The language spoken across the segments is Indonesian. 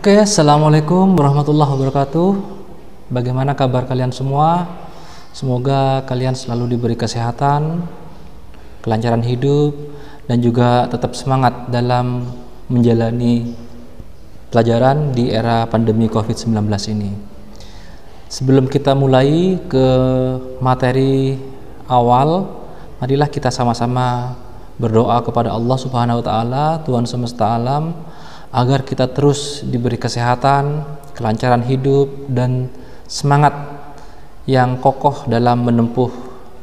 Oke, okay, assalamualaikum warahmatullahi wabarakatuh. Bagaimana kabar kalian semua? Semoga kalian selalu diberi kesehatan, kelancaran hidup, dan juga tetap semangat dalam menjalani pelajaran di era pandemi COVID-19 ini. Sebelum kita mulai ke materi awal, marilah kita sama-sama berdoa kepada Allah Subhanahu wa taala, Tuhan semesta alam agar kita terus diberi kesehatan, kelancaran hidup, dan semangat yang kokoh dalam menempuh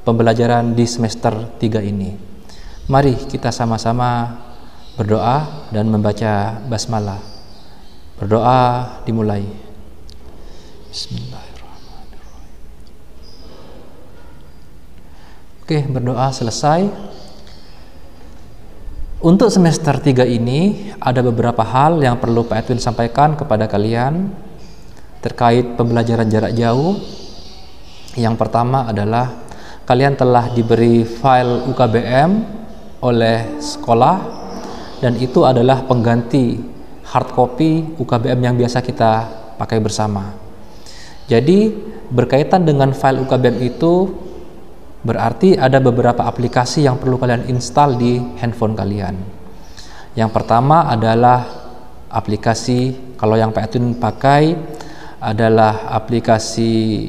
pembelajaran di semester 3 ini. Mari kita sama-sama berdoa dan membaca basmalah. Berdoa dimulai. Bismillahirrahmanirrahim. Oke, berdoa selesai. Untuk semester 3 ini ada beberapa hal yang perlu Pak Edwin sampaikan kepada kalian terkait pembelajaran jarak jauh. Yang pertama adalah kalian telah diberi file UKBM oleh sekolah dan itu adalah pengganti hard copy UKBM yang biasa kita pakai bersama. Jadi berkaitan dengan file UKBM itu Berarti ada beberapa aplikasi yang perlu kalian install di handphone kalian. Yang pertama adalah aplikasi kalau yang Pak Etun pakai adalah aplikasi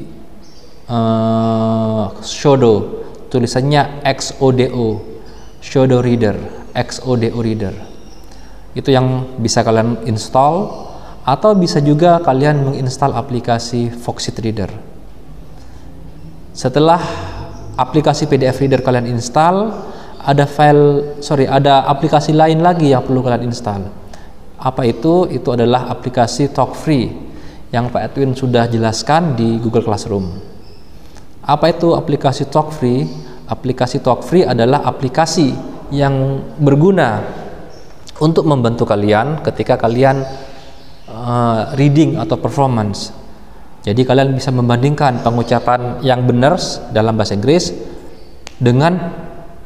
uh, Shodo tulisannya XODO Shodo Reader XODO Reader itu yang bisa kalian install atau bisa juga kalian menginstal aplikasi Foxit Reader setelah aplikasi PDF reader kalian install ada file sorry ada aplikasi lain lagi yang perlu kalian install apa itu itu adalah aplikasi talk free yang Pak Edwin sudah jelaskan di Google Classroom apa itu aplikasi talk free aplikasi talk free adalah aplikasi yang berguna untuk membantu kalian ketika kalian uh, reading atau performance jadi kalian bisa membandingkan pengucapan yang benar dalam bahasa Inggris dengan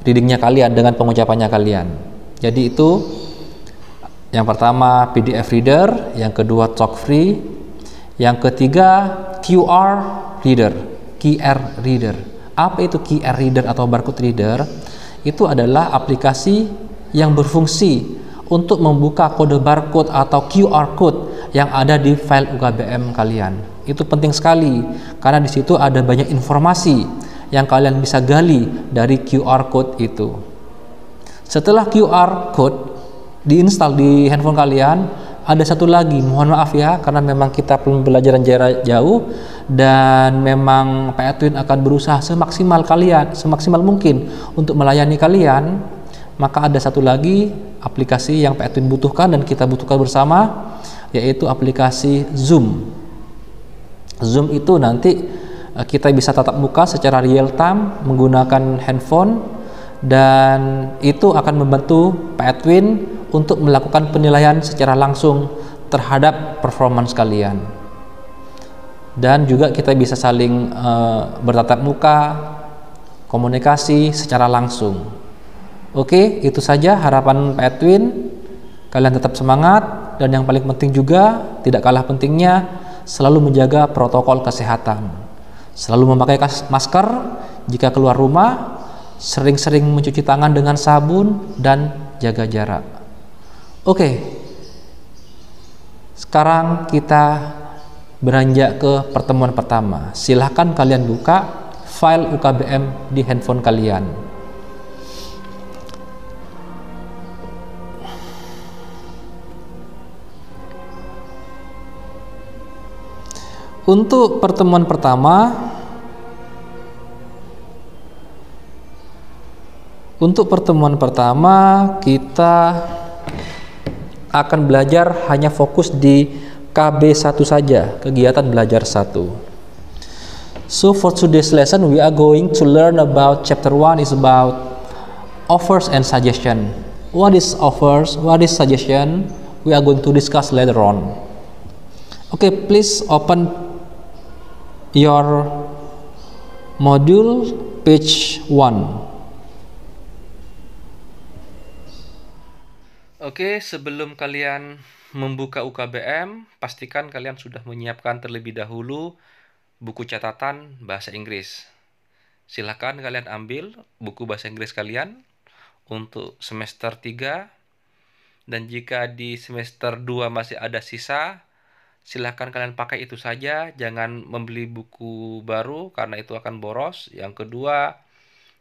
readingnya kalian, dengan pengucapannya kalian. Jadi itu yang pertama PDF reader, yang kedua talk free, yang ketiga QR reader, QR reader. Apa itu QR reader atau barcode reader? Itu adalah aplikasi yang berfungsi untuk membuka kode barcode atau QR code yang ada di file UKBM kalian. Itu penting sekali karena di situ ada banyak informasi yang kalian bisa gali dari QR code itu. Setelah QR code diinstal di handphone kalian, ada satu lagi, mohon maaf ya, karena memang kita belum belajar jarak jauh dan memang PA Twin akan berusaha semaksimal kalian, semaksimal mungkin untuk melayani kalian. Maka ada satu lagi aplikasi yang PA Twin butuhkan dan kita butuhkan bersama, yaitu aplikasi Zoom. Zoom itu nanti eh, kita bisa tatap muka secara real time menggunakan handphone dan itu akan membantu Pak Edwin untuk melakukan penilaian secara langsung terhadap performance kalian. Dan juga kita bisa saling uh, bertatap muka, komunikasi secara langsung. Oke, itu saja harapan Pak Edwin. Kalian tetap semangat dan yang paling penting juga tidak kalah pentingnya selalu menjaga protokol kesehatan, selalu memakai masker jika keluar rumah, sering-sering mencuci tangan dengan sabun dan jaga jarak. Oke. Sekarang kita beranjak ke pertemuan pertama. Silahkan kalian buka file UKBM di handphone kalian. Untuk pertemuan pertama Untuk pertemuan pertama kita akan belajar hanya fokus di KB1 saja, kegiatan belajar 1. So for today's lesson we are going to learn about chapter 1 is about offers and suggestion. What is offers? What is suggestion? We are going to discuss later on. Okay, please open your module page 1 Oke, sebelum kalian membuka UKBM, pastikan kalian sudah menyiapkan terlebih dahulu buku catatan bahasa Inggris. Silakan kalian ambil buku bahasa Inggris kalian untuk semester 3. Dan jika di semester 2 masih ada sisa, silahkan kalian pakai itu saja jangan membeli buku baru karena itu akan boros yang kedua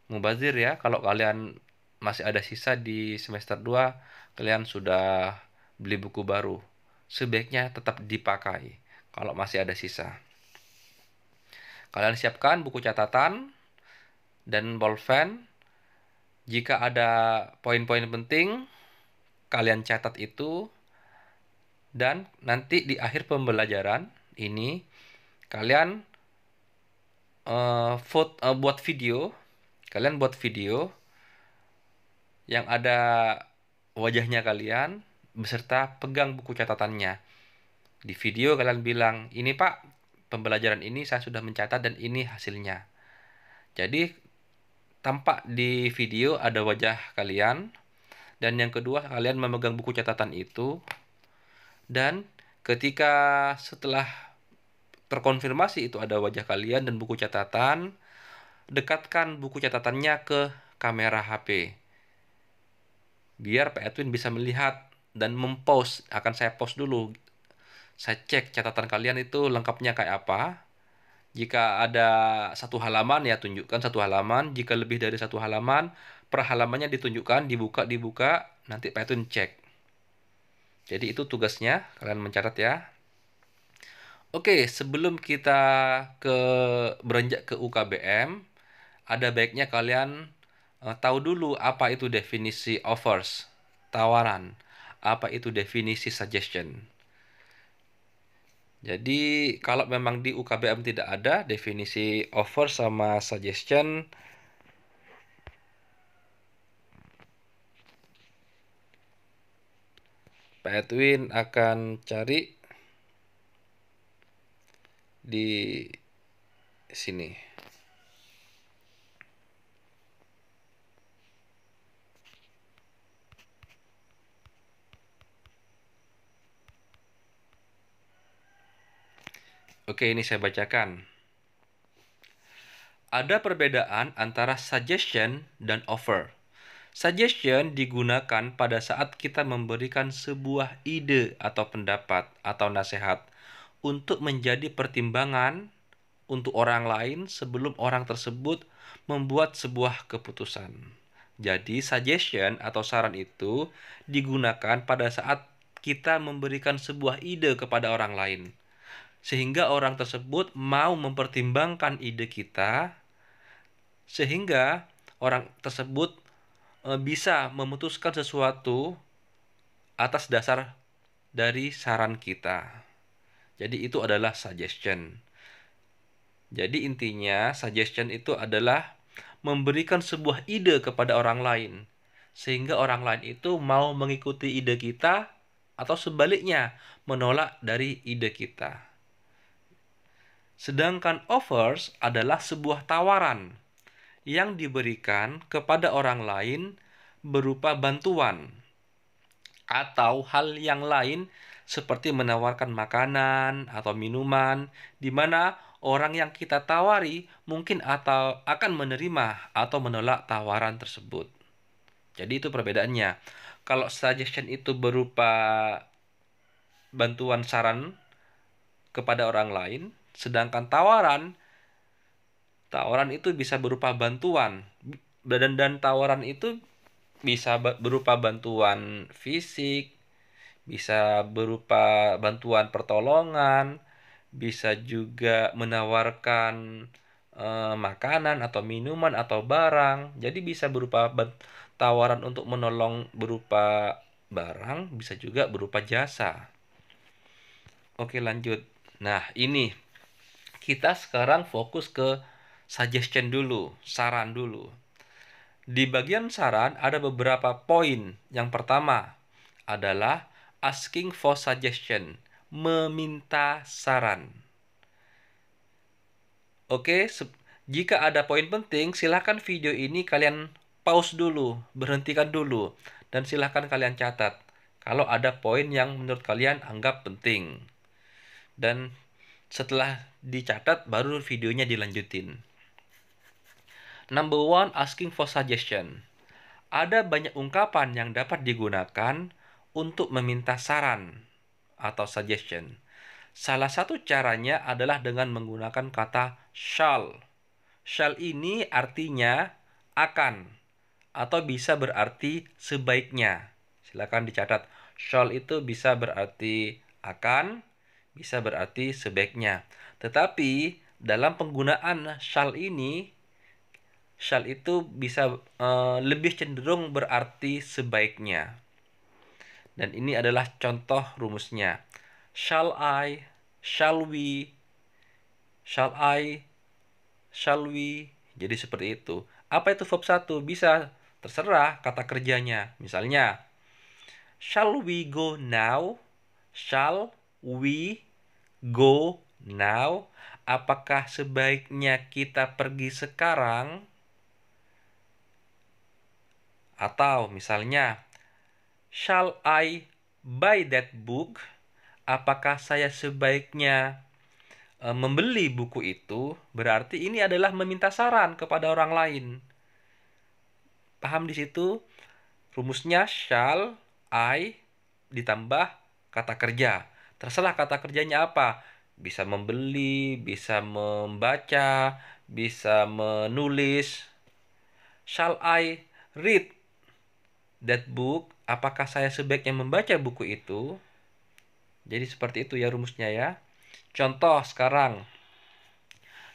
mubazir ya kalau kalian masih ada sisa di semester 2 kalian sudah beli buku baru sebaiknya tetap dipakai kalau masih ada sisa kalian siapkan buku catatan dan bolpen jika ada poin-poin penting kalian catat itu dan nanti di akhir pembelajaran ini kalian uh, eh, vote, uh, buat video, kalian buat video yang ada wajahnya kalian beserta pegang buku catatannya. Di video kalian bilang, "Ini Pak, pembelajaran ini saya sudah mencatat dan ini hasilnya." Jadi tampak di video ada wajah kalian dan yang kedua kalian memegang buku catatan itu dan ketika setelah terkonfirmasi itu ada wajah kalian dan buku catatan, dekatkan buku catatannya ke kamera HP. Biar Pak Edwin bisa melihat dan mempost, akan saya post dulu. Saya cek catatan kalian itu lengkapnya kayak apa, jika ada satu halaman ya tunjukkan satu halaman. Jika lebih dari satu halaman, perhalamannya ditunjukkan, dibuka, dibuka, nanti Pak Edwin cek. Jadi itu tugasnya, kalian mencatat ya. Oke, sebelum kita ke beranjak ke UKBM, ada baiknya kalian uh, tahu dulu apa itu definisi offers, tawaran, apa itu definisi suggestion. Jadi kalau memang di UKBM tidak ada definisi offer sama suggestion, Pak Edwin akan cari di sini. Oke, ini saya bacakan. Ada perbedaan antara suggestion dan offer. Suggestion digunakan pada saat kita memberikan sebuah ide atau pendapat atau nasihat untuk menjadi pertimbangan untuk orang lain sebelum orang tersebut membuat sebuah keputusan. Jadi, suggestion atau saran itu digunakan pada saat kita memberikan sebuah ide kepada orang lain, sehingga orang tersebut mau mempertimbangkan ide kita, sehingga orang tersebut Eh, bisa memutuskan sesuatu atas dasar dari saran kita. Jadi itu adalah suggestion. Jadi intinya suggestion itu adalah memberikan sebuah ide kepada orang lain sehingga orang lain itu mau mengikuti ide kita atau sebaliknya menolak dari ide kita. Sedangkan offers adalah sebuah tawaran yang diberikan kepada orang lain berupa bantuan atau hal yang lain seperti menawarkan makanan atau minuman di mana orang yang kita tawari mungkin atau akan menerima atau menolak tawaran tersebut. Jadi itu perbedaannya. Kalau suggestion itu berupa bantuan saran kepada orang lain, sedangkan tawaran Tawaran itu bisa berupa bantuan dan dan tawaran itu bisa berupa bantuan fisik, bisa berupa bantuan pertolongan, bisa juga menawarkan e, makanan atau minuman atau barang. Jadi bisa berupa tawaran untuk menolong berupa barang, bisa juga berupa jasa. Oke, lanjut. Nah, ini kita sekarang fokus ke suggestion dulu, saran dulu. Di bagian saran ada beberapa poin. Yang pertama adalah asking for suggestion, meminta saran. Oke, jika ada poin penting, silahkan video ini kalian pause dulu, berhentikan dulu, dan silahkan kalian catat kalau ada poin yang menurut kalian anggap penting. Dan setelah dicatat, baru videonya dilanjutin. Number one, asking for suggestion. Ada banyak ungkapan yang dapat digunakan untuk meminta saran atau suggestion. Salah satu caranya adalah dengan menggunakan kata shall. Shall ini artinya akan atau bisa berarti sebaiknya. Silakan dicatat. Shall itu bisa berarti akan, bisa berarti sebaiknya. Tetapi dalam penggunaan shall ini shall itu bisa uh, lebih cenderung berarti sebaiknya. Dan ini adalah contoh rumusnya. Shall I, shall we, shall I, shall we. Jadi seperti itu. Apa itu verb satu Bisa terserah kata kerjanya. Misalnya, shall we go now? Shall we go now? Apakah sebaiknya kita pergi sekarang? Atau misalnya, shall I buy that book? Apakah saya sebaiknya e, membeli buku itu? Berarti ini adalah meminta saran kepada orang lain. Paham di situ? Rumusnya shall I ditambah kata kerja. Terserah kata kerjanya apa. Bisa membeli, bisa membaca, bisa menulis. Shall I read that book, apakah saya sebaiknya membaca buku itu? Jadi seperti itu ya rumusnya ya. Contoh sekarang,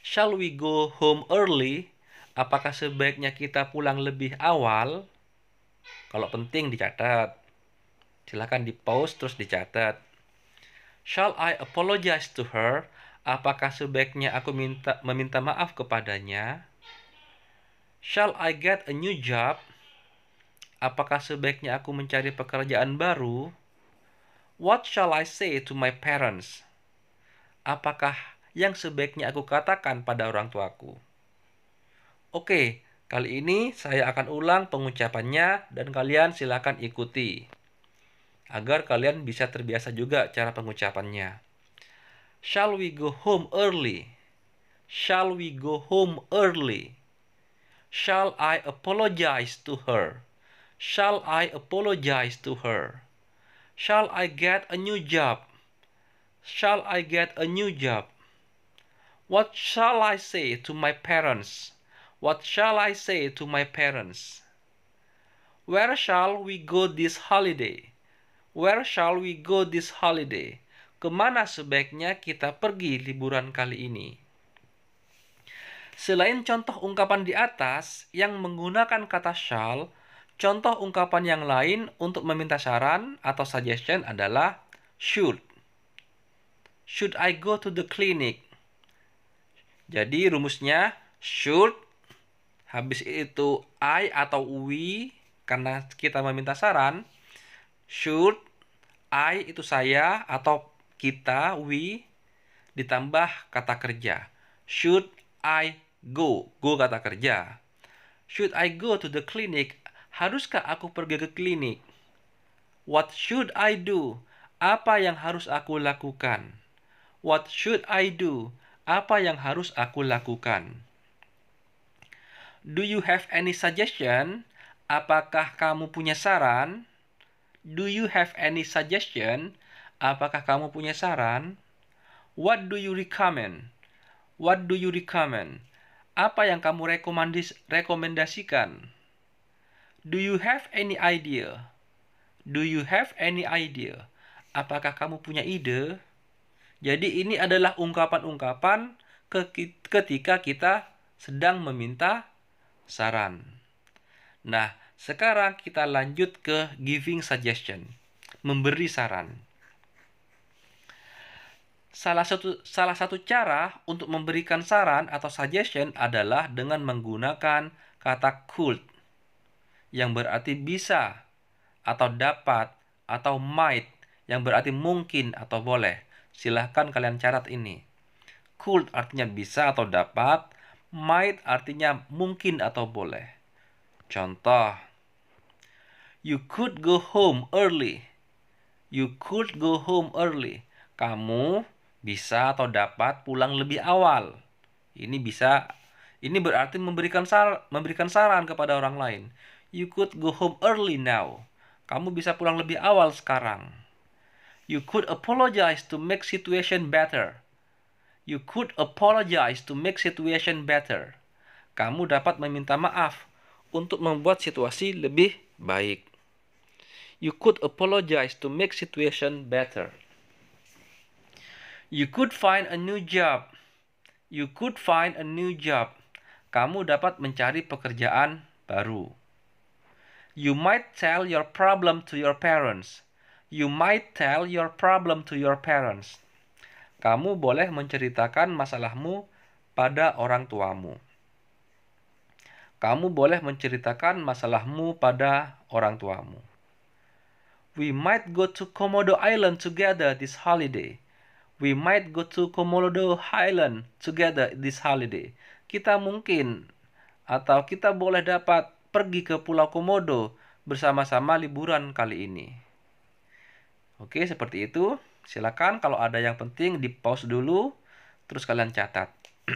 shall we go home early? Apakah sebaiknya kita pulang lebih awal? Kalau penting dicatat. Silahkan di pause terus dicatat. Shall I apologize to her? Apakah sebaiknya aku minta meminta maaf kepadanya? Shall I get a new job? apakah sebaiknya aku mencari pekerjaan baru? What shall I say to my parents? Apakah yang sebaiknya aku katakan pada orang tuaku? Oke, kali ini saya akan ulang pengucapannya dan kalian silakan ikuti agar kalian bisa terbiasa juga cara pengucapannya. Shall we go home early? Shall we go home early? Shall I apologize to her? Shall I apologize to her? Shall I get a new job? Shall I get a new job? What shall I say to my parents? What shall I say to my parents? Where shall we go this holiday? Where shall we go this holiday? Kemana sebaiknya kita pergi liburan kali ini? Selain contoh ungkapan di atas yang menggunakan kata shall, Contoh ungkapan yang lain untuk meminta saran atau suggestion adalah should. Should I go to the clinic? Jadi rumusnya should habis itu I atau we karena kita meminta saran should I itu saya atau kita we ditambah kata kerja should I go go kata kerja should I go to the clinic Haruskah aku pergi ke klinik? What should I do? Apa yang harus aku lakukan? What should I do? Apa yang harus aku lakukan? Do you have any suggestion? Apakah kamu punya saran? Do you have any suggestion? Apakah kamu punya saran? What do you recommend? What do you recommend? Apa yang kamu rekomendasikan? Do you have any idea? Do you have any idea? Apakah kamu punya ide? Jadi ini adalah ungkapan-ungkapan ketika kita sedang meminta saran. Nah, sekarang kita lanjut ke giving suggestion, memberi saran. Salah satu salah satu cara untuk memberikan saran atau suggestion adalah dengan menggunakan kata could yang berarti bisa atau dapat atau might yang berarti mungkin atau boleh. Silahkan kalian carat ini. Could artinya bisa atau dapat, might artinya mungkin atau boleh. Contoh, you could go home early. You could go home early. Kamu bisa atau dapat pulang lebih awal. Ini bisa ini berarti memberikan sar memberikan saran kepada orang lain. You could go home early now. Kamu bisa pulang lebih awal sekarang. You could apologize to make situation better. You could apologize to make situation better. Kamu dapat meminta maaf untuk membuat situasi lebih baik. You could apologize to make situation better. You could find a new job. You could find a new job. Kamu dapat mencari pekerjaan baru. You might tell your problem to your parents. You might tell your problem to your parents. Kamu boleh menceritakan masalahmu pada orang tuamu. Kamu boleh menceritakan masalahmu pada orang tuamu. We might go to Komodo Island together this holiday. We might go to Komodo Island together this holiday. Kita mungkin atau kita boleh dapat pergi ke Pulau Komodo bersama-sama liburan kali ini. Oke, seperti itu. Silakan kalau ada yang penting di pause dulu, terus kalian catat.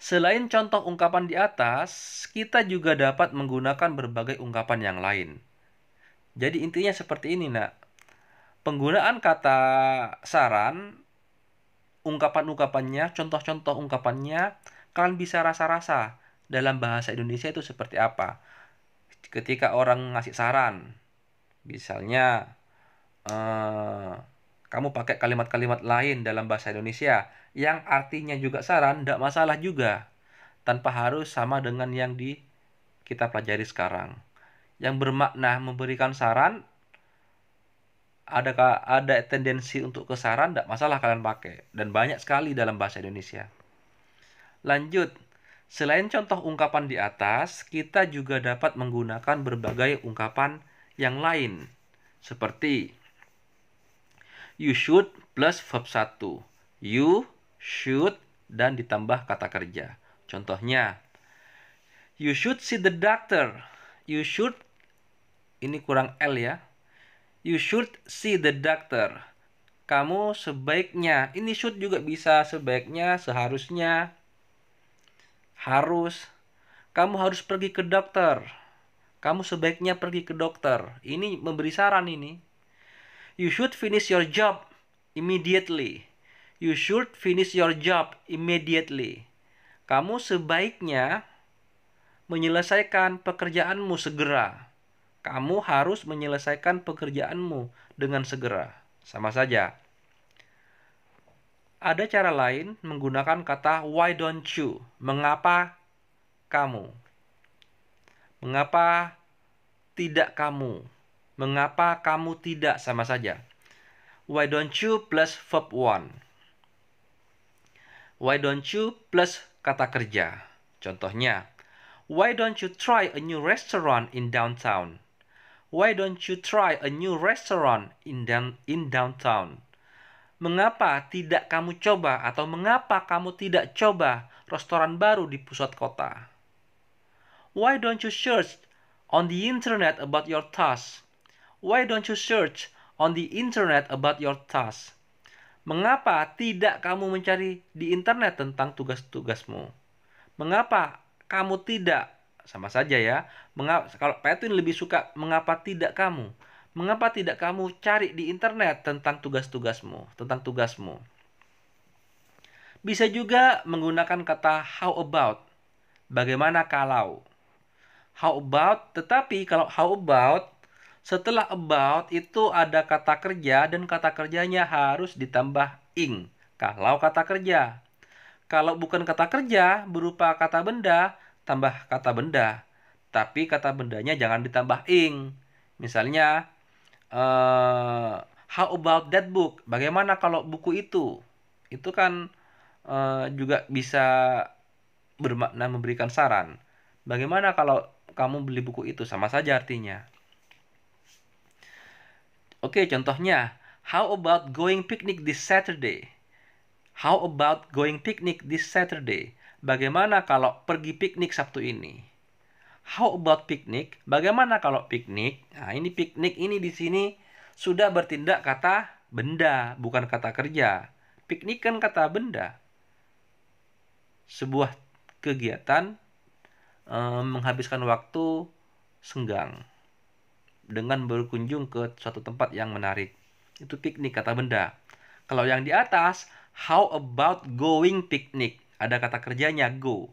Selain contoh ungkapan di atas, kita juga dapat menggunakan berbagai ungkapan yang lain. Jadi intinya seperti ini, Nak. Penggunaan kata saran, ungkapan-ungkapannya, contoh-contoh ungkapannya, kalian bisa rasa-rasa dalam bahasa Indonesia itu seperti apa ketika orang ngasih saran misalnya eh, kamu pakai kalimat-kalimat lain dalam bahasa Indonesia yang artinya juga saran tidak masalah juga tanpa harus sama dengan yang di kita pelajari sekarang yang bermakna memberikan saran adakah ada tendensi untuk kesaran tidak masalah kalian pakai dan banyak sekali dalam bahasa Indonesia lanjut Selain contoh ungkapan di atas, kita juga dapat menggunakan berbagai ungkapan yang lain. Seperti you should plus verb 1. You should dan ditambah kata kerja. Contohnya you should see the doctor. You should ini kurang L ya. You should see the doctor. Kamu sebaiknya, ini should juga bisa sebaiknya, seharusnya, harus kamu harus pergi ke dokter. Kamu sebaiknya pergi ke dokter. Ini memberi saran ini. You should finish your job immediately. You should finish your job immediately. Kamu sebaiknya menyelesaikan pekerjaanmu segera. Kamu harus menyelesaikan pekerjaanmu dengan segera. Sama saja. Ada cara lain menggunakan kata why don't you? Mengapa kamu? Mengapa tidak kamu? Mengapa kamu tidak sama saja? Why don't you plus verb one? Why don't you plus kata kerja. Contohnya, why don't you try a new restaurant in downtown? Why don't you try a new restaurant in, down, in downtown? Mengapa tidak kamu coba atau mengapa kamu tidak coba restoran baru di pusat kota? Why don't you search on the internet about your task? Why don't you search on the internet about your task? Mengapa tidak kamu mencari di internet tentang tugas-tugasmu? Mengapa kamu tidak sama saja ya? Mengapa kalau Petwin lebih suka mengapa tidak kamu? mengapa tidak kamu cari di internet tentang tugas-tugasmu, tentang tugasmu? Bisa juga menggunakan kata how about, bagaimana kalau? How about, tetapi kalau how about, setelah about itu ada kata kerja dan kata kerjanya harus ditambah ing, kalau kata kerja. Kalau bukan kata kerja, berupa kata benda, tambah kata benda. Tapi kata bendanya jangan ditambah ing. Misalnya, uh, how about that book? Bagaimana kalau buku itu? Itu kan uh, juga bisa bermakna memberikan saran. Bagaimana kalau kamu beli buku itu? Sama saja artinya. Oke, contohnya, how about going picnic this Saturday? How about going picnic this Saturday? Bagaimana kalau pergi piknik Sabtu ini? How about picnic? Bagaimana kalau piknik? Nah, ini piknik ini di sini sudah bertindak kata benda, bukan kata kerja. Piknik kan kata benda. Sebuah kegiatan eh, menghabiskan waktu senggang dengan berkunjung ke suatu tempat yang menarik. Itu piknik kata benda. Kalau yang di atas, how about going picnic? Ada kata kerjanya go.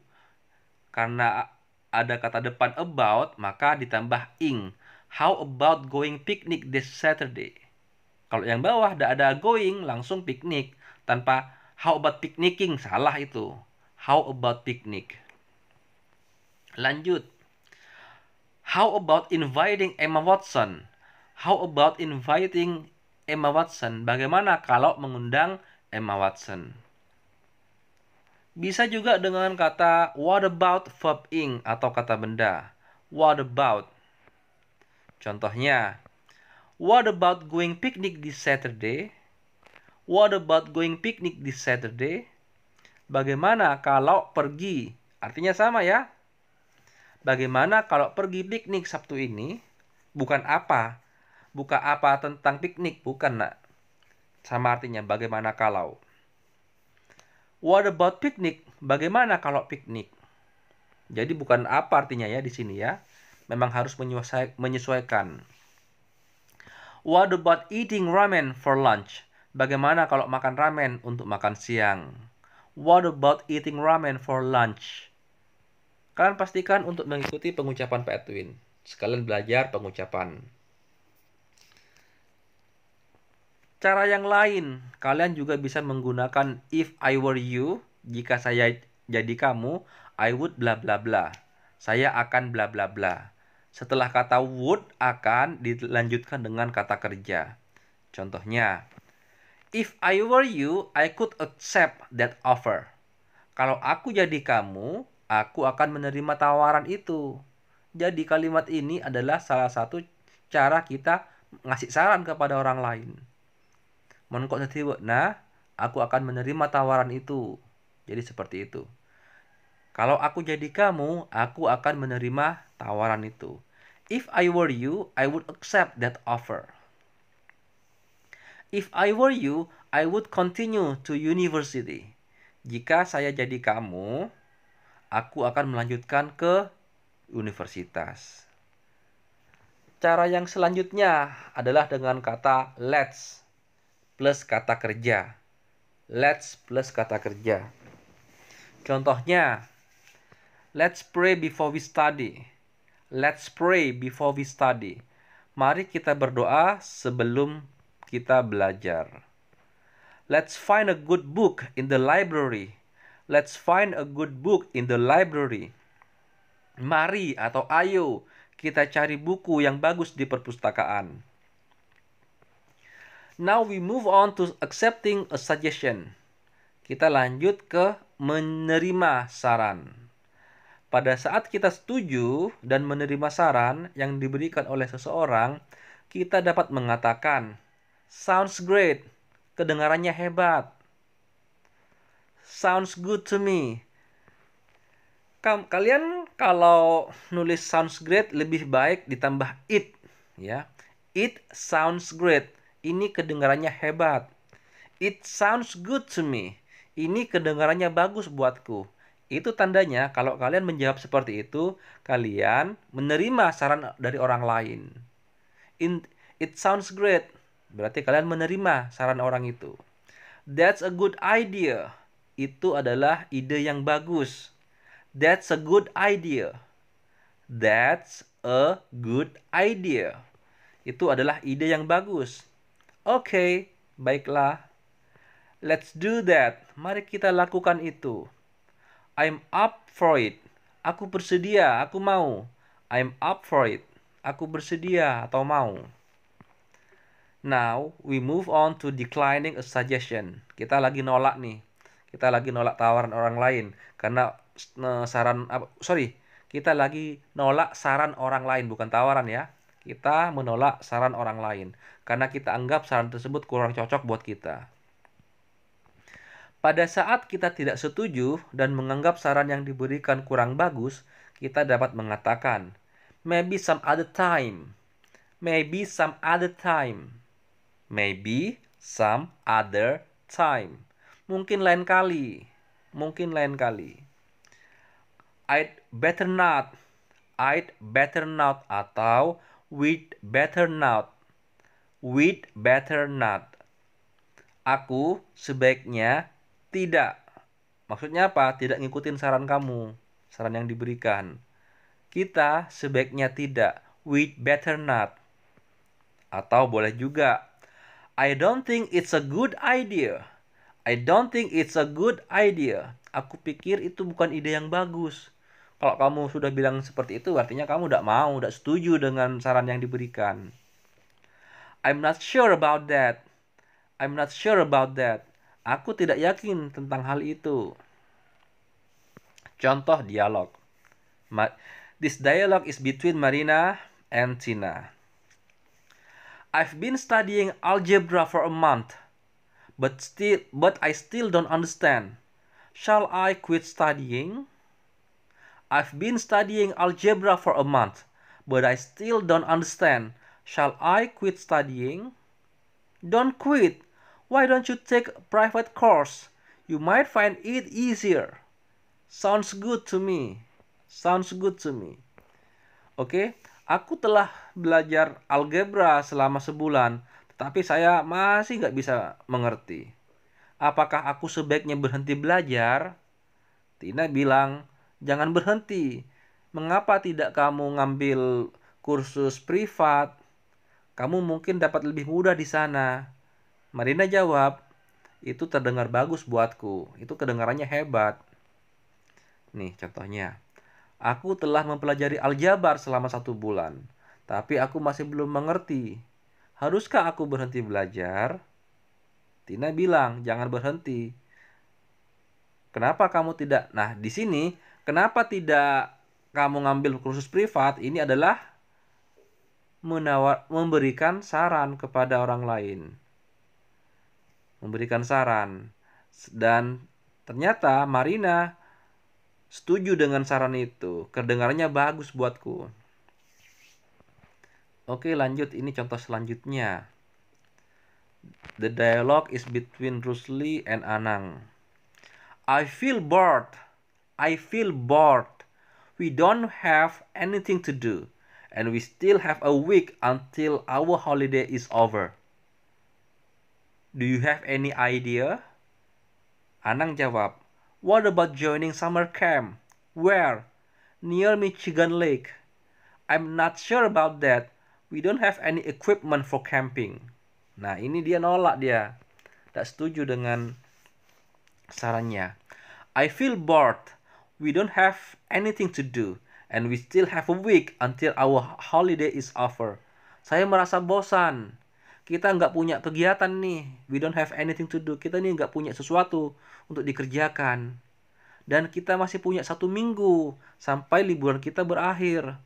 Karena ada kata depan about, maka ditambah ing. How about going picnic this Saturday? Kalau yang bawah tidak ada going, langsung piknik Tanpa how about picnicking, salah itu. How about picnic? Lanjut. How about inviting Emma Watson? How about inviting Emma Watson? Bagaimana kalau mengundang Emma Watson? Bisa juga dengan kata what about verb ing atau kata benda. What about? Contohnya, what about going picnic this Saturday? What about going picnic this Saturday? Bagaimana kalau pergi? Artinya sama ya. Bagaimana kalau pergi piknik Sabtu ini? Bukan apa. Buka apa tentang piknik, bukan nak. Sama artinya bagaimana kalau. What about picnic? Bagaimana kalau piknik? Jadi bukan apa artinya ya di sini ya. Memang harus menyesuaikan. What about eating ramen for lunch? Bagaimana kalau makan ramen untuk makan siang? What about eating ramen for lunch? Kalian pastikan untuk mengikuti pengucapan Pak Edwin. Sekalian belajar pengucapan. cara yang lain, kalian juga bisa menggunakan if I were you, jika saya jadi kamu, I would bla bla bla. Saya akan bla bla bla. Setelah kata would akan dilanjutkan dengan kata kerja. Contohnya, if I were you, I could accept that offer. Kalau aku jadi kamu, aku akan menerima tawaran itu. Jadi kalimat ini adalah salah satu cara kita ngasih saran kepada orang lain. Menkok nah aku akan menerima tawaran itu. Jadi seperti itu. Kalau aku jadi kamu, aku akan menerima tawaran itu. If I were you, I would accept that offer. If I were you, I would continue to university. Jika saya jadi kamu, aku akan melanjutkan ke universitas. Cara yang selanjutnya adalah dengan kata let's plus kata kerja. Let's plus kata kerja. Contohnya, let's pray before we study. Let's pray before we study. Mari kita berdoa sebelum kita belajar. Let's find a good book in the library. Let's find a good book in the library. Mari atau ayo kita cari buku yang bagus di perpustakaan. Now we move on to accepting a suggestion. Kita lanjut ke menerima saran. Pada saat kita setuju dan menerima saran yang diberikan oleh seseorang, kita dapat mengatakan, "Sounds great, kedengarannya hebat." "Sounds good to me." Kalian kalau nulis sounds great lebih baik ditambah it, ya. It sounds great ini kedengarannya hebat. It sounds good to me. Ini kedengarannya bagus buatku. Itu tandanya kalau kalian menjawab seperti itu, kalian menerima saran dari orang lain. In, it sounds great. Berarti kalian menerima saran orang itu. That's a good idea. Itu adalah ide yang bagus. That's a good idea. That's a good idea. Itu adalah ide yang bagus. Oke, okay, baiklah. Let's do that. Mari kita lakukan itu. I'm up for it. Aku bersedia, aku mau. I'm up for it. Aku bersedia atau mau. Now, we move on to declining a suggestion. Kita lagi nolak nih. Kita lagi nolak tawaran orang lain karena eh, saran sorry, kita lagi nolak saran orang lain bukan tawaran ya kita menolak saran orang lain karena kita anggap saran tersebut kurang cocok buat kita. Pada saat kita tidak setuju dan menganggap saran yang diberikan kurang bagus, kita dapat mengatakan, "Maybe some other time." Maybe some other time. Maybe some other time. Mungkin lain kali. Mungkin lain kali. I'd better not. I'd better not atau We'd better not. We'd better not. Aku sebaiknya tidak. Maksudnya apa? Tidak ngikutin saran kamu, saran yang diberikan. Kita sebaiknya tidak. We'd better not. Atau boleh juga, I don't think it's a good idea. I don't think it's a good idea. Aku pikir itu bukan ide yang bagus kalau kamu sudah bilang seperti itu artinya kamu tidak mau tidak setuju dengan saran yang diberikan I'm not sure about that I'm not sure about that aku tidak yakin tentang hal itu contoh dialog This dialogue is between Marina and Tina. I've been studying algebra for a month, but still but I still don't understand. Shall I quit studying? I've been studying algebra for a month, but I still don't understand. Shall I quit studying? Don't quit. Why don't you take a private course? You might find it easier. Sounds good to me. Sounds good to me. Oke, okay? aku telah belajar algebra selama sebulan, tetapi saya masih nggak bisa mengerti. Apakah aku sebaiknya berhenti belajar? Tina bilang, Jangan berhenti. Mengapa tidak kamu ngambil kursus privat? Kamu mungkin dapat lebih mudah di sana. Marina jawab, itu terdengar bagus buatku. Itu kedengarannya hebat. Nih contohnya. Aku telah mempelajari aljabar selama satu bulan, tapi aku masih belum mengerti. Haruskah aku berhenti belajar? Tina bilang, jangan berhenti. Kenapa kamu tidak? Nah, di sini Kenapa tidak kamu ngambil kursus privat? Ini adalah menawar memberikan saran kepada orang lain. Memberikan saran. Dan ternyata Marina setuju dengan saran itu. Kedengarannya bagus buatku. Oke, lanjut ini contoh selanjutnya. The dialogue is between Rusli and Anang. I feel bored. I feel bored. We don't have anything to do, and we still have a week until our holiday is over. Do you have any idea? Anang jawab, What about joining summer camp? Where? Near Michigan Lake. I'm not sure about that. We don't have any equipment for camping. Nah, ini dia nolak dia. Tak setuju dengan sarannya. I feel bored we don't have anything to do and we still have a week until our holiday is over. Saya merasa bosan. Kita nggak punya kegiatan nih. We don't have anything to do. Kita nih nggak punya sesuatu untuk dikerjakan. Dan kita masih punya satu minggu sampai liburan kita berakhir.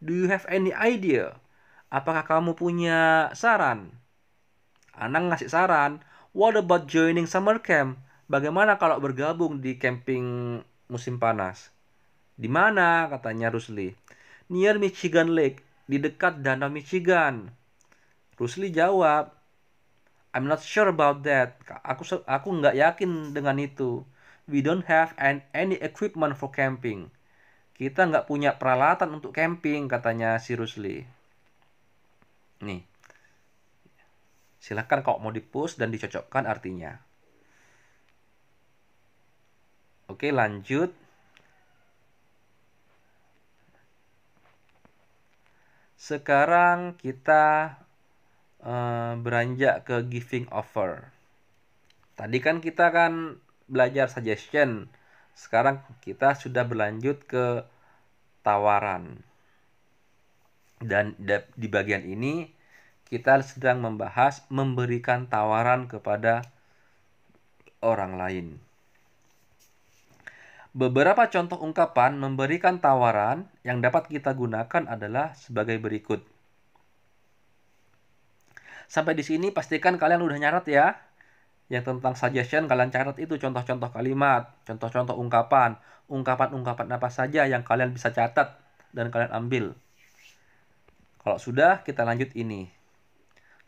Do you have any idea? Apakah kamu punya saran? Anak ngasih saran. What about joining summer camp? Bagaimana kalau bergabung di camping musim panas. Di mana? katanya Rusli. Near Michigan Lake, di dekat Danau Michigan. Rusli jawab, I'm not sure about that. Aku aku nggak yakin dengan itu. We don't have any equipment for camping. Kita nggak punya peralatan untuk camping, katanya si Rusli. Nih, silahkan kok mau dipus dan dicocokkan artinya. Oke, lanjut. Sekarang kita uh, beranjak ke giving offer. Tadi kan kita kan belajar suggestion. Sekarang kita sudah berlanjut ke tawaran. Dan di bagian ini kita sedang membahas memberikan tawaran kepada orang lain. Beberapa contoh ungkapan memberikan tawaran yang dapat kita gunakan adalah sebagai berikut. Sampai di sini pastikan kalian udah nyarat ya. Yang tentang suggestion kalian catat itu contoh-contoh kalimat, contoh-contoh ungkapan, ungkapan-ungkapan apa saja yang kalian bisa catat dan kalian ambil. Kalau sudah, kita lanjut ini.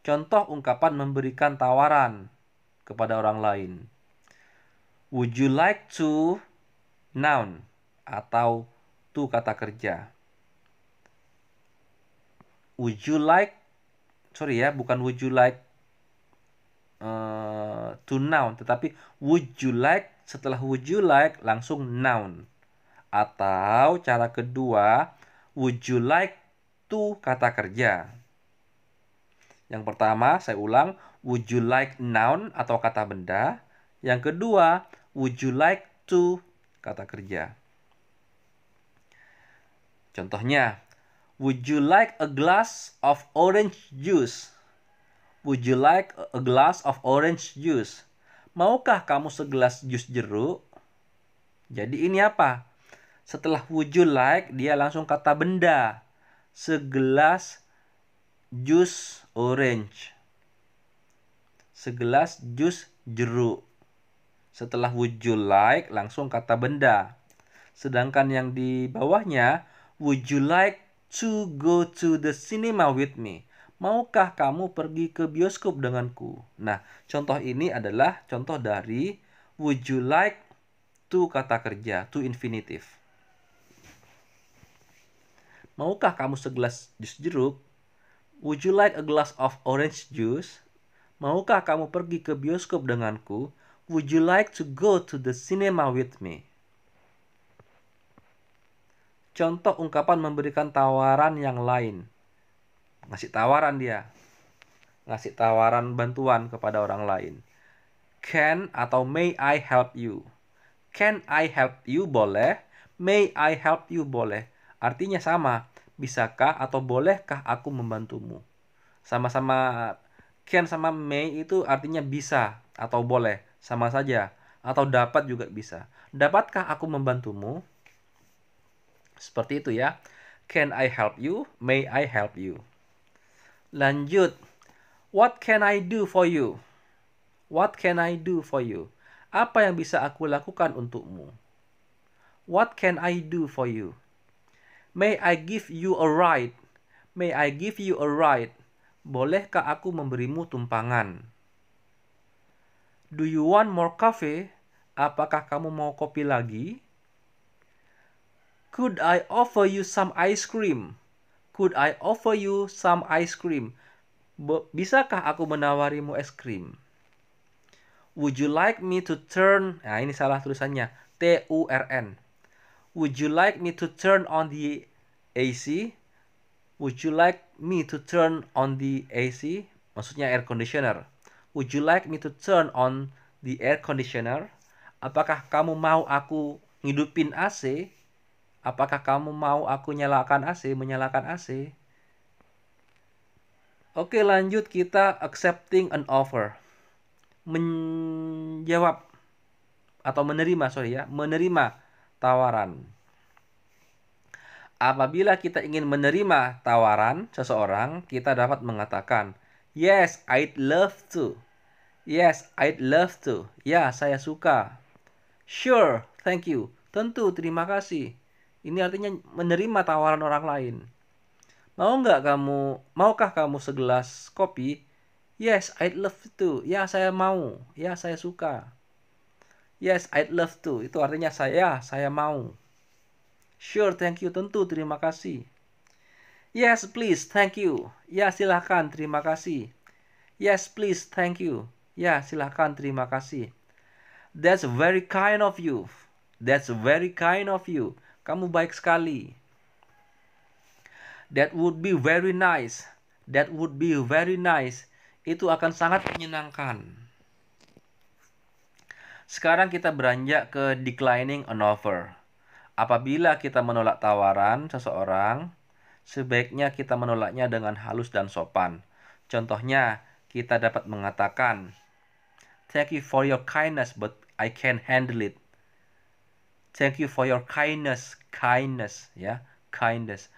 Contoh ungkapan memberikan tawaran kepada orang lain. Would you like to noun atau to kata kerja. Would you like sorry ya, bukan would you like uh, to noun, tetapi would you like setelah would you like langsung noun. Atau cara kedua, would you like to kata kerja. Yang pertama, saya ulang, would you like noun atau kata benda? Yang kedua, would you like to kata kerja. Contohnya, would you like a glass of orange juice? Would you like a glass of orange juice? Maukah kamu segelas jus jeruk? Jadi ini apa? Setelah would you like, dia langsung kata benda. Segelas jus orange. Segelas jus jeruk. Setelah would you like langsung kata benda. Sedangkan yang di bawahnya would you like to go to the cinema with me? Maukah kamu pergi ke bioskop denganku? Nah, contoh ini adalah contoh dari would you like to kata kerja, to infinitive. Maukah kamu segelas jus jeruk? Would you like a glass of orange juice? Maukah kamu pergi ke bioskop denganku? would you like to go to the cinema with me? Contoh ungkapan memberikan tawaran yang lain. Ngasih tawaran dia. Ngasih tawaran bantuan kepada orang lain. Can atau may I help you? Can I help you boleh, may I help you boleh. Artinya sama, bisakah atau bolehkah aku membantumu? Sama-sama can sama may itu artinya bisa atau boleh. Sama saja. Atau dapat juga bisa. Dapatkah aku membantumu? Seperti itu ya. Can I help you? May I help you? Lanjut. What can I do for you? What can I do for you? Apa yang bisa aku lakukan untukmu? What can I do for you? May I give you a ride? May I give you a ride? Bolehkah aku memberimu tumpangan? Do you want more coffee? Apakah kamu mau kopi lagi? Could I offer you some ice cream? Could I offer you some ice cream? Be Bisakah aku menawarimu es krim? Would you like me to turn? Nah, ini salah tulisannya. T U R N. Would you like me to turn on the AC? Would you like me to turn on the AC? Maksudnya air conditioner. Would you like me to turn on the air conditioner? Apakah kamu mau aku ngidupin AC? Apakah kamu mau aku nyalakan AC, menyalakan AC? Oke, lanjut kita accepting an offer. Menjawab atau menerima, sorry ya, menerima tawaran. Apabila kita ingin menerima tawaran seseorang, kita dapat mengatakan, "Yes, I'd love to." Yes, I'd love to. Ya, saya suka. Sure, thank you. Tentu, terima kasih. Ini artinya menerima tawaran orang lain. Mau nggak kamu, maukah kamu segelas kopi? Yes, I'd love to. Ya, saya mau. Ya, saya suka. Yes, I'd love to. Itu artinya saya, ya, saya mau. Sure, thank you. Tentu, terima kasih. Yes, please, thank you. Ya, silahkan, terima kasih. Yes, please, thank you. Ya, silahkan. Terima kasih. That's very kind of you. That's very kind of you. Kamu baik sekali. That would be very nice. That would be very nice. Itu akan sangat menyenangkan. Sekarang kita beranjak ke declining an offer. Apabila kita menolak tawaran seseorang, sebaiknya kita menolaknya dengan halus dan sopan. Contohnya, kita dapat mengatakan, Thank you for your kindness, but I can't handle it. Thank you for your kindness, kindness, ya, yeah? kindness.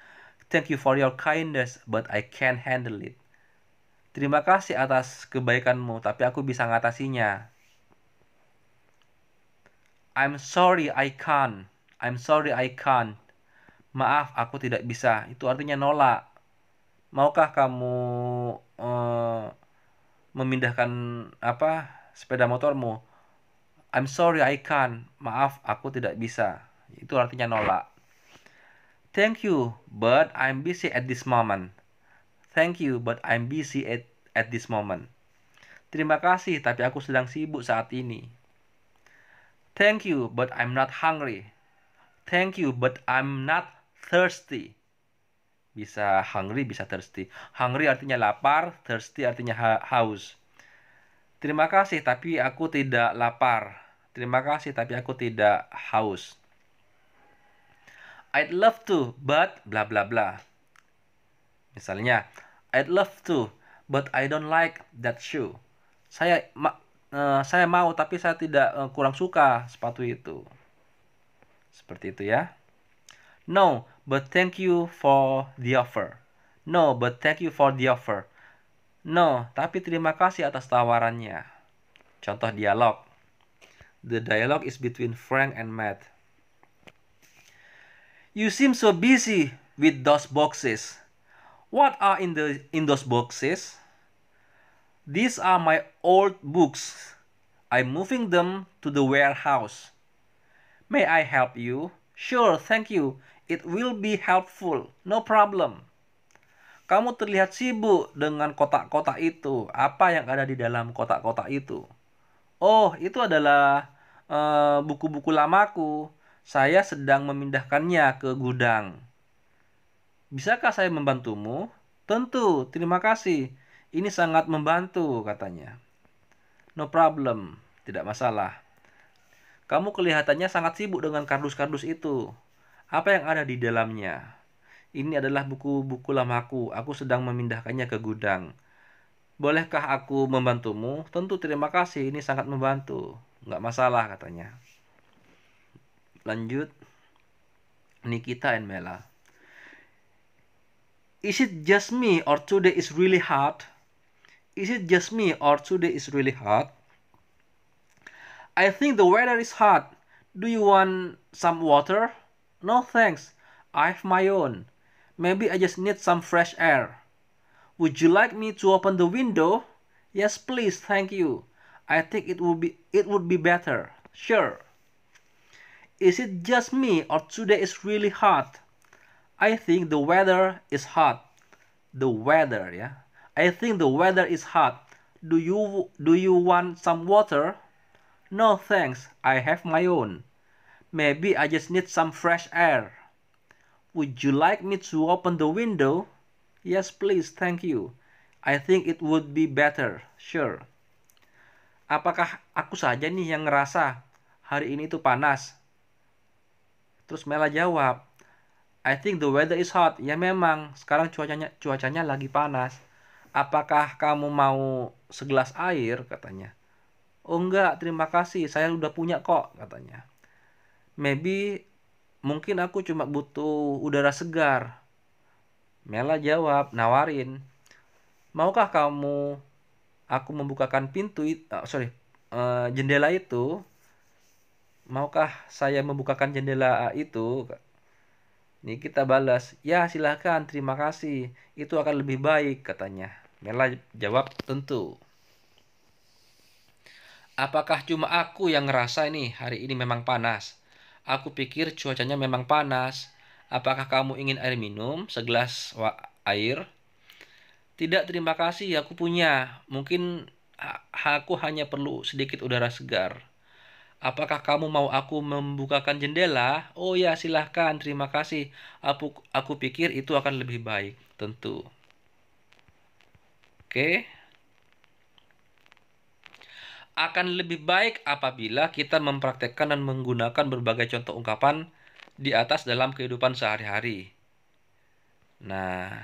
Thank you for your kindness, but I can't handle it. Terima kasih atas kebaikanmu, tapi aku bisa ngatasinya. I'm sorry I can't. I'm sorry I can't. Maaf, aku tidak bisa. Itu artinya nolak. Maukah kamu uh, memindahkan apa sepeda motormu. I'm sorry I can't. Maaf, aku tidak bisa. Itu artinya nolak. Thank you, but I'm busy at this moment. Thank you, but I'm busy at, at this moment. Terima kasih, tapi aku sedang sibuk saat ini. Thank you, but I'm not hungry. Thank you, but I'm not thirsty. Bisa hungry, bisa thirsty. Hungry artinya lapar, thirsty artinya haus. Terima kasih, tapi aku tidak lapar. Terima kasih, tapi aku tidak haus. I'd love to, but bla bla bla. Misalnya, I'd love to, but I don't like that shoe. Saya ma uh, saya mau tapi saya tidak uh, kurang suka sepatu itu. Seperti itu ya. No, but thank you for the offer. No, but thank you for the offer. No, tapi terima kasih atas tawarannya. Contoh dialog. The dialogue is between Frank and Matt. You seem so busy with those boxes. What are in the in those boxes? These are my old books. I'm moving them to the warehouse. May I help you? Sure, thank you. It will be helpful. No problem. Kamu terlihat sibuk dengan kotak-kotak itu. Apa yang ada di dalam kotak-kotak itu? Oh, itu adalah buku eh, buku-buku lamaku. Saya sedang memindahkannya ke gudang. Bisakah saya membantumu? Tentu, terima kasih. Ini sangat membantu, katanya. No problem, tidak masalah. Kamu kelihatannya sangat sibuk dengan kardus-kardus itu. Apa yang ada di dalamnya? Ini adalah buku-buku lamaku. Aku sedang memindahkannya ke gudang. Bolehkah aku membantumu? Tentu terima kasih, ini sangat membantu. Enggak masalah katanya. Lanjut. Nikita and Mela. Is it just me or today is really hard? Is it just me or today is really hard? I think the weather is hot. Do you want some water? No thanks. I have my own. Maybe I just need some fresh air. Would you like me to open the window? Yes, please, thank you. I think it would be it would be better. Sure. Is it just me or today is really hot? I think the weather is hot. The weather, yeah. I think the weather is hot. Do you do you want some water? No thanks, I have my own. Maybe I just need some fresh air. Would you like me to open the window? Yes, please, thank you. I think it would be better, sure. Apakah aku saja nih yang ngerasa hari ini tuh panas? Terus Mela jawab, I think the weather is hot. Ya memang, sekarang cuacanya cuacanya lagi panas. Apakah kamu mau segelas air? Katanya. Oh enggak, terima kasih. Saya udah punya kok, katanya. Maybe mungkin aku cuma butuh udara segar. Mela jawab, nawarin. Maukah kamu aku membukakan pintu itu, oh, ah, sorry, uh, jendela itu? Maukah saya membukakan jendela itu? Ini kita balas, ya silahkan, terima kasih. Itu akan lebih baik katanya. Mela jawab, tentu. Apakah cuma aku yang ngerasa ini hari ini memang panas? Aku pikir cuacanya memang panas. Apakah kamu ingin air minum? Segelas air? Tidak, terima kasih. Aku punya. Mungkin aku hanya perlu sedikit udara segar. Apakah kamu mau aku membukakan jendela? Oh ya, silahkan. Terima kasih. Aku, aku pikir itu akan lebih baik. Tentu. Oke. Okay akan lebih baik apabila kita mempraktekkan dan menggunakan berbagai contoh ungkapan di atas dalam kehidupan sehari-hari. Nah,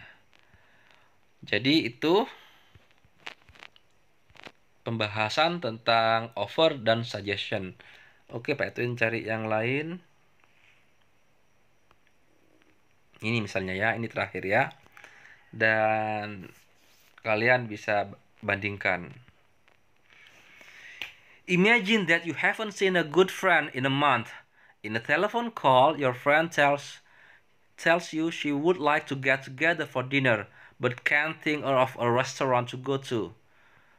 jadi itu pembahasan tentang offer dan suggestion. Oke, Pak Edwin cari yang lain. Ini misalnya ya, ini terakhir ya. Dan kalian bisa bandingkan. Imagine that you haven't seen a good friend in a month. In a telephone call, your friend tells tells you she would like to get together for dinner but can't think of a restaurant to go to.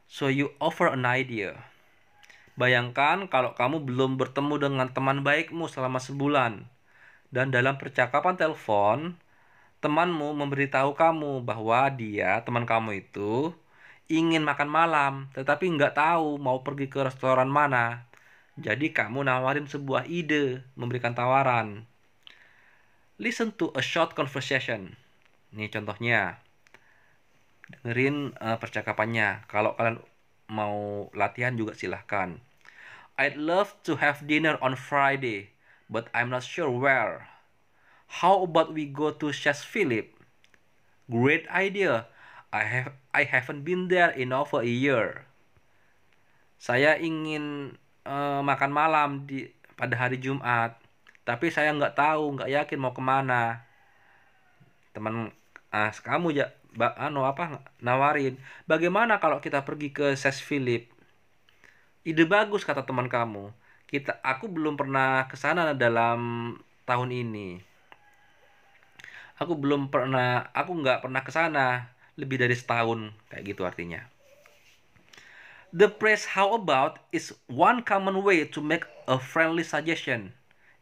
So you offer an idea. Bayangkan kalau kamu belum bertemu dengan teman baikmu selama sebulan. Dan dalam percakapan telepon, temanmu memberitahu kamu bahwa dia, teman kamu itu, ingin makan malam tetapi nggak tahu mau pergi ke restoran mana. Jadi kamu nawarin sebuah ide, memberikan tawaran. Listen to a short conversation. Ini contohnya. Dengerin uh, percakapannya. Kalau kalian mau latihan juga silahkan. I'd love to have dinner on Friday, but I'm not sure where. How about we go to Chef Philip? Great idea. I have I haven't been there in over a year. Saya ingin uh, makan malam di pada hari Jumat, tapi saya nggak tahu, nggak yakin mau kemana. Teman ah kamu ya, ba, anu apa nawarin? Bagaimana kalau kita pergi ke Ses Philip? Ide bagus kata teman kamu. Kita aku belum pernah ke sana dalam tahun ini. Aku belum pernah, aku nggak pernah ke sana lebih dari setahun kayak gitu artinya. The phrase how about is one common way to make a friendly suggestion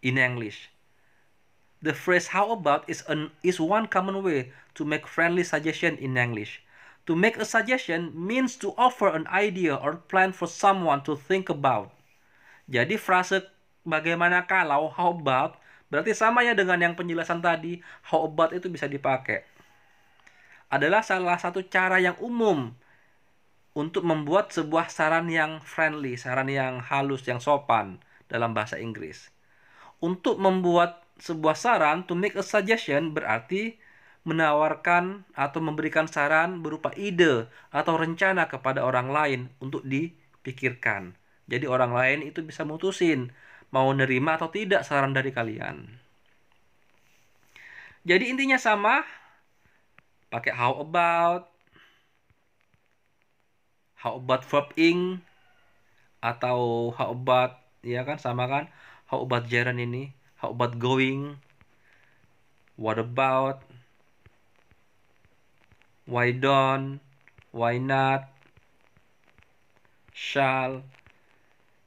in English. The phrase how about is an is one common way to make friendly suggestion in English. To make a suggestion means to offer an idea or plan for someone to think about. Jadi frase bagaimana kalau how about berarti sama ya dengan yang penjelasan tadi how about itu bisa dipakai adalah salah satu cara yang umum untuk membuat sebuah saran yang friendly, saran yang halus, yang sopan dalam bahasa Inggris. Untuk membuat sebuah saran, to make a suggestion berarti menawarkan atau memberikan saran berupa ide atau rencana kepada orang lain untuk dipikirkan. Jadi orang lain itu bisa mutusin mau nerima atau tidak saran dari kalian. Jadi intinya sama, pakai how about, how about verb ing, atau how about, ya kan sama kan, how about Jaren ini, how about going, what about, why don't, why not, shall.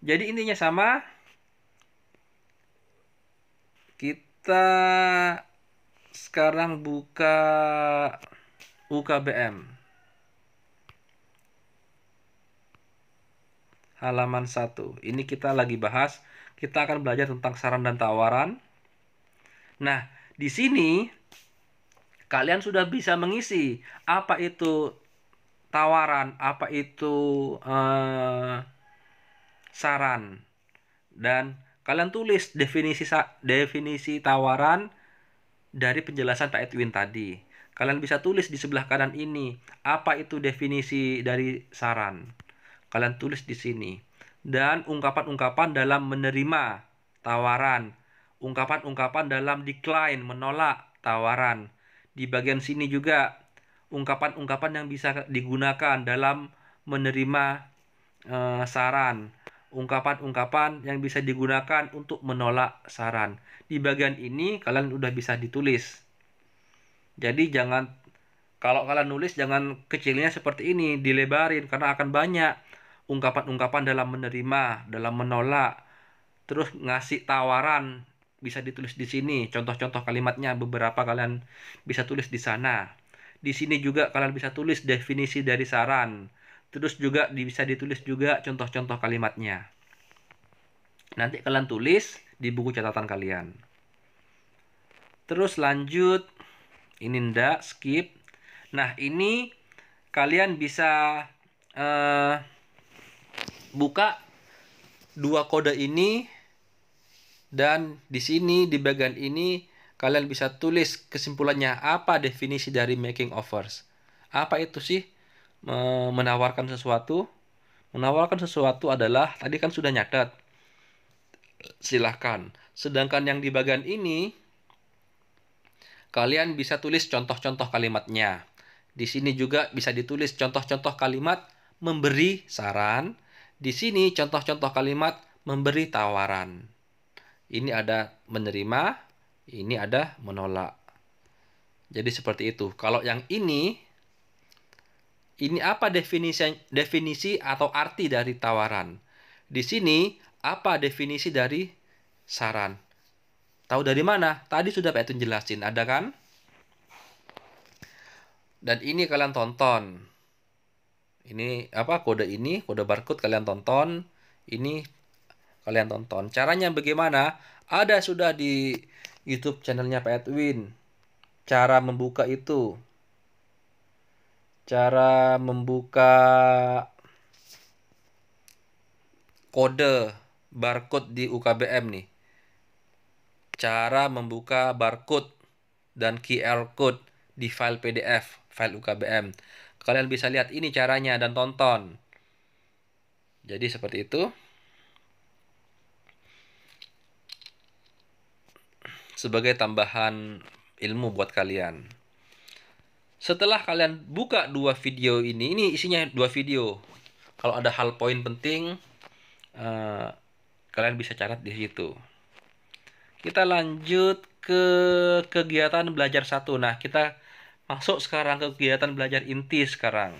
Jadi intinya sama. Kita sekarang buka UKBM halaman 1. Ini kita lagi bahas, kita akan belajar tentang saran dan tawaran. Nah, di sini kalian sudah bisa mengisi apa itu tawaran, apa itu eh, saran. Dan kalian tulis definisi definisi tawaran dari penjelasan Pak Edwin tadi. Kalian bisa tulis di sebelah kanan ini apa itu definisi dari saran. Kalian tulis di sini. Dan ungkapan-ungkapan dalam menerima tawaran, ungkapan-ungkapan dalam decline menolak tawaran. Di bagian sini juga ungkapan-ungkapan yang bisa digunakan dalam menerima uh, saran, ungkapan-ungkapan yang bisa digunakan untuk menolak saran. Di bagian ini kalian sudah bisa ditulis jadi jangan kalau kalian nulis jangan kecilnya seperti ini, dilebarin karena akan banyak ungkapan-ungkapan dalam menerima, dalam menolak, terus ngasih tawaran bisa ditulis di sini. Contoh-contoh kalimatnya beberapa kalian bisa tulis di sana. Di sini juga kalian bisa tulis definisi dari saran. Terus juga bisa ditulis juga contoh-contoh kalimatnya. Nanti kalian tulis di buku catatan kalian. Terus lanjut ini ndak skip nah ini kalian bisa uh, buka dua kode ini dan di sini di bagian ini kalian bisa tulis kesimpulannya apa definisi dari making offers apa itu sih menawarkan sesuatu menawarkan sesuatu adalah tadi kan sudah nyatet silahkan sedangkan yang di bagian ini Kalian bisa tulis contoh-contoh kalimatnya. Di sini juga bisa ditulis contoh-contoh kalimat memberi saran. Di sini contoh-contoh kalimat memberi tawaran. Ini ada menerima, ini ada menolak. Jadi seperti itu. Kalau yang ini, ini apa definisi, definisi atau arti dari tawaran? Di sini, apa definisi dari saran? Tahu dari mana? Tadi sudah Pak Etun jelasin, ada kan? Dan ini kalian tonton. Ini apa kode ini, kode barcode kalian tonton. Ini kalian tonton. Caranya bagaimana? Ada sudah di YouTube channelnya Pak Edwin. Cara membuka itu. Cara membuka kode barcode di UKBM nih cara membuka barcode dan QR code di file PDF, file UKBM. Kalian bisa lihat ini caranya dan tonton. Jadi seperti itu. Sebagai tambahan ilmu buat kalian. Setelah kalian buka dua video ini, ini isinya dua video. Kalau ada hal poin penting, uh, kalian bisa catat di situ kita lanjut ke kegiatan belajar satu. Nah, kita masuk sekarang ke kegiatan belajar inti sekarang.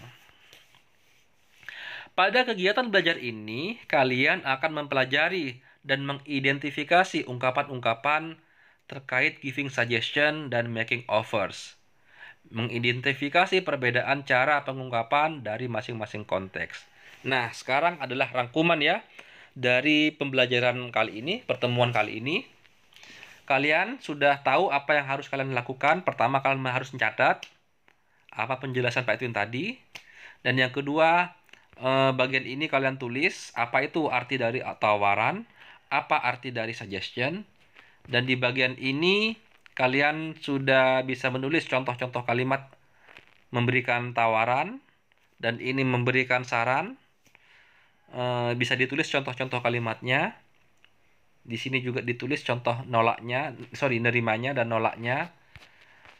Pada kegiatan belajar ini, kalian akan mempelajari dan mengidentifikasi ungkapan-ungkapan terkait giving suggestion dan making offers. Mengidentifikasi perbedaan cara pengungkapan dari masing-masing konteks. Nah, sekarang adalah rangkuman ya dari pembelajaran kali ini, pertemuan kali ini Kalian sudah tahu apa yang harus kalian lakukan. Pertama, kalian harus mencatat apa penjelasan Pak Edwin tadi. Dan yang kedua, eh, bagian ini kalian tulis apa itu arti dari tawaran, apa arti dari suggestion. Dan di bagian ini, kalian sudah bisa menulis contoh-contoh kalimat memberikan tawaran, dan ini memberikan saran. Eh, bisa ditulis contoh-contoh kalimatnya di sini juga ditulis contoh nolaknya, sorry, nerimanya dan nolaknya.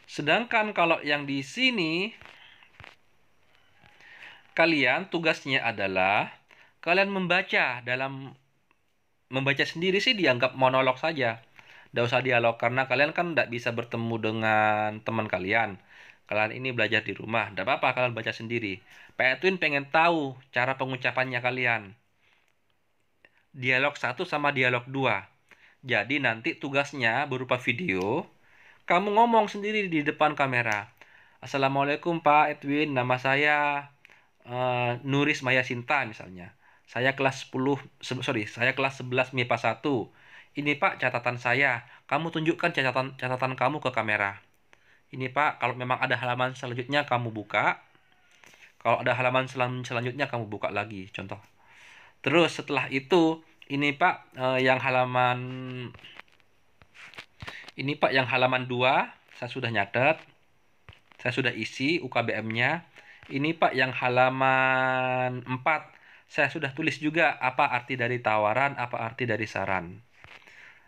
Sedangkan kalau yang di sini, kalian tugasnya adalah kalian membaca dalam membaca sendiri sih dianggap monolog saja. Tidak usah dialog karena kalian kan tidak bisa bertemu dengan teman kalian. Kalian ini belajar di rumah, tidak apa-apa kalian baca sendiri. Pak Edwin pengen tahu cara pengucapannya kalian dialog 1 sama dialog 2. Jadi nanti tugasnya berupa video, kamu ngomong sendiri di depan kamera. Assalamualaikum Pak Edwin, nama saya uh, Nuris Maya Sinta misalnya. Saya kelas 10, sorry, saya kelas 11 MIPA 1. Ini Pak catatan saya, kamu tunjukkan catatan catatan kamu ke kamera. Ini Pak, kalau memang ada halaman selanjutnya kamu buka. Kalau ada halaman selanjutnya kamu buka lagi, contoh. Terus setelah itu ini Pak uh, yang halaman ini Pak yang halaman 2 saya sudah nyatet. Saya sudah isi UKBM-nya. Ini Pak yang halaman 4 saya sudah tulis juga apa arti dari tawaran, apa arti dari saran.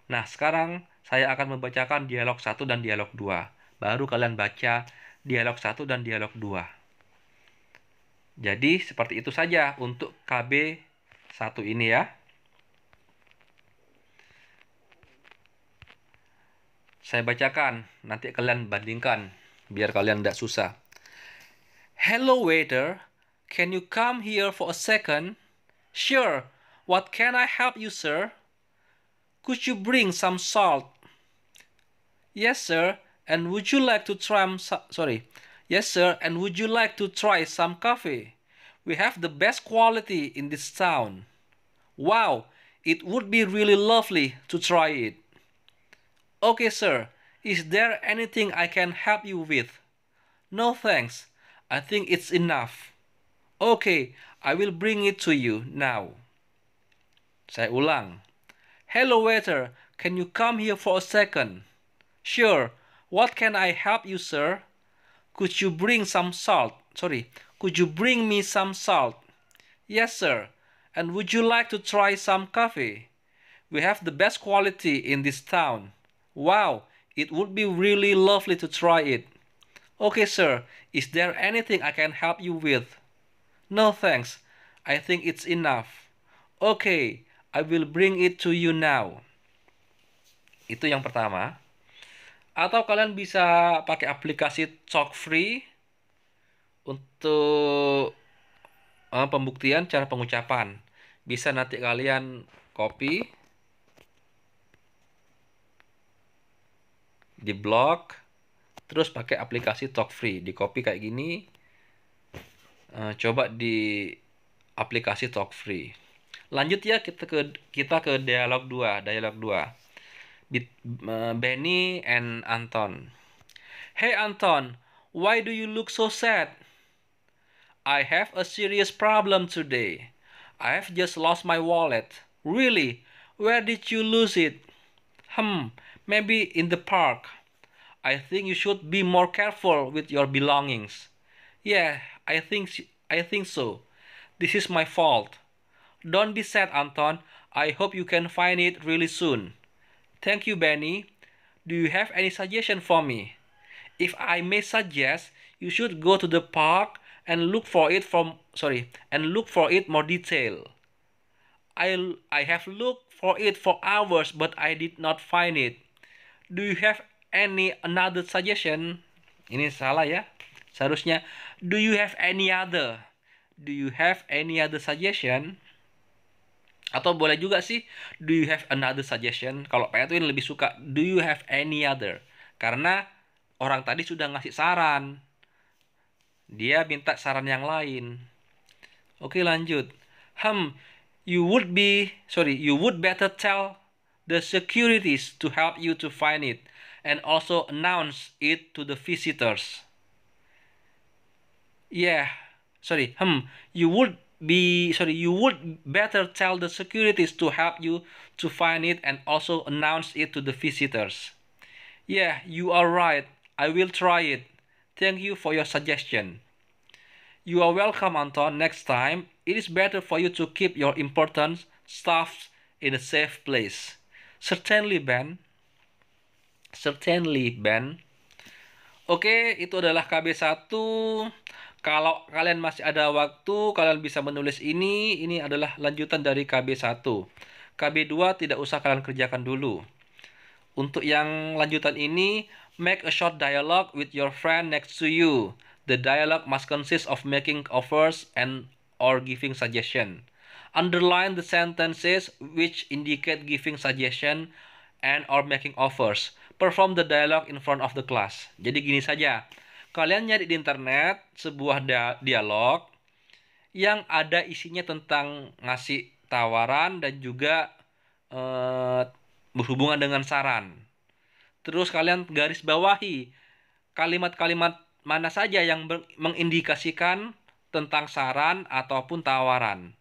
Nah, sekarang saya akan membacakan dialog 1 dan dialog 2. Baru kalian baca dialog 1 dan dialog 2. Jadi, seperti itu saja untuk KB satu ini ya. Saya bacakan, nanti kalian bandingkan biar kalian tidak susah. Hello waiter, can you come here for a second? Sure, what can I help you sir? Could you bring some salt? Yes sir, and would you like to try sorry. Yes sir, and would you like to try some coffee? We have the best quality in this town. Wow, it would be really lovely to try it. Okay, sir, is there anything I can help you with? No thanks, I think it's enough. Okay, I will bring it to you now. Saya ulang. Hello waiter, can you come here for a second? Sure, what can I help you, sir? Could you bring some salt? Sorry, could you bring me some salt? Yes, sir. And would you like to try some coffee? We have the best quality in this town. Wow, it would be really lovely to try it. Okay, sir, is there anything I can help you with? No, thanks. I think it's enough. Okay, I will bring it to you now. Itu yang pertama. Atau kalian bisa pakai aplikasi Talk Free untuk eh, pembuktian cara pengucapan. Bisa nanti kalian copy di blog terus pakai aplikasi talk free di copy kayak gini eh, coba di aplikasi talk free lanjut ya kita ke kita ke dialog 2 dialog 2 eh, Benny and Anton Hey Anton why do you look so sad I have a serious problem today I have just lost my wallet really where did you lose it hmm maybe in the park. I think you should be more careful with your belongings. Yeah, I think I think so. This is my fault. Don't be sad, Anton. I hope you can find it really soon. Thank you, Benny. Do you have any suggestion for me? If I may suggest, you should go to the park and look for it from sorry and look for it more detail. I I have looked for it for hours but I did not find it. do you have any another suggestion? Ini salah ya. Seharusnya do you have any other? Do you have any other suggestion? Atau boleh juga sih do you have another suggestion? Kalau Pak tuh lebih suka do you have any other? Karena orang tadi sudah ngasih saran. Dia minta saran yang lain. Oke, lanjut. Hmm, you would be sorry, you would better tell the securities to help you to find it and also announce it to the visitors. Yeah, sorry, hmm, you would be sorry you would better tell the securities to help you to find it and also announce it to the visitors yeah you are right i will try it thank you for your suggestion you are welcome anton next time it is better for you to keep your important stuff in a safe place certainly Ben certainly Ben Oke, itu adalah KB1. Kalau kalian masih ada waktu, kalian bisa menulis ini. Ini adalah lanjutan dari KB1. KB2 tidak usah kalian kerjakan dulu. Untuk yang lanjutan ini, make a short dialogue with your friend next to you. The dialogue must consist of making offers and or giving suggestion. Underline the sentences which indicate giving suggestion and or making offers. Perform the dialogue in front of the class. Jadi gini saja. Kalian nyari di internet sebuah dialog yang ada isinya tentang ngasih tawaran dan juga eh, berhubungan dengan saran. Terus kalian garis bawahi kalimat-kalimat mana saja yang mengindikasikan tentang saran ataupun tawaran.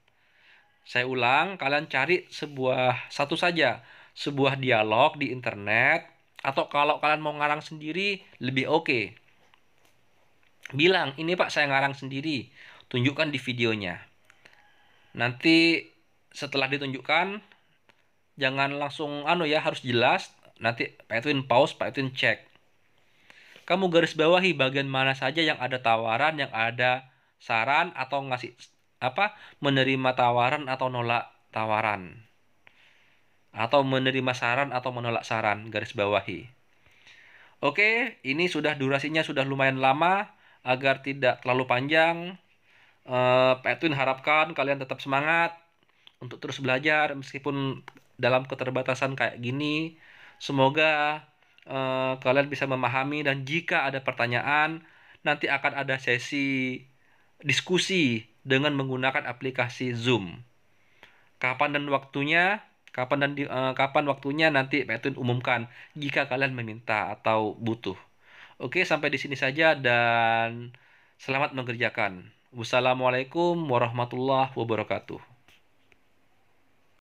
Saya ulang, kalian cari sebuah satu saja, sebuah dialog di internet atau kalau kalian mau ngarang sendiri lebih oke. Okay. Bilang, ini Pak saya ngarang sendiri. Tunjukkan di videonya. Nanti setelah ditunjukkan jangan langsung anu ya, harus jelas. Nanti Pak Edwin pause, Pak Edwin cek. Kamu garis bawahi bagian mana saja yang ada tawaran, yang ada saran atau ngasih apa menerima tawaran atau nolak tawaran atau menerima saran atau menolak saran garis bawahi. Oke, ini sudah durasinya sudah lumayan lama agar tidak terlalu panjang. eh, Pak harapkan kalian tetap semangat untuk terus belajar meskipun dalam keterbatasan kayak gini. Semoga eh, kalian bisa memahami dan jika ada pertanyaan nanti akan ada sesi diskusi dengan menggunakan aplikasi Zoom. Kapan dan waktunya? Kapan dan uh, kapan waktunya nanti Petun umumkan jika kalian meminta atau butuh. Oke, sampai di sini saja dan selamat mengerjakan. Wassalamualaikum warahmatullahi wabarakatuh.